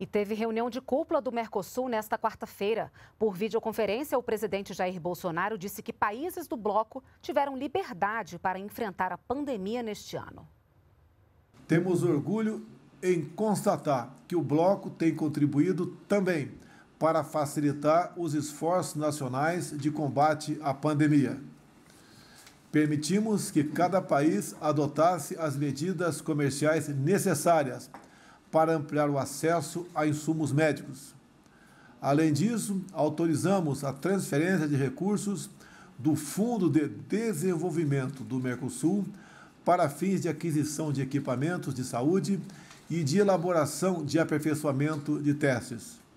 E teve reunião de cúpula do Mercosul nesta quarta-feira. Por videoconferência, o presidente Jair Bolsonaro disse que países do bloco tiveram liberdade para enfrentar a pandemia neste ano. Temos orgulho em constatar que o bloco tem contribuído também para facilitar os esforços nacionais de combate à pandemia. Permitimos que cada país adotasse as medidas comerciais necessárias para ampliar o acesso a insumos médicos. Além disso, autorizamos a transferência de recursos do Fundo de Desenvolvimento do Mercosul para fins de aquisição de equipamentos de saúde e de elaboração de aperfeiçoamento de testes.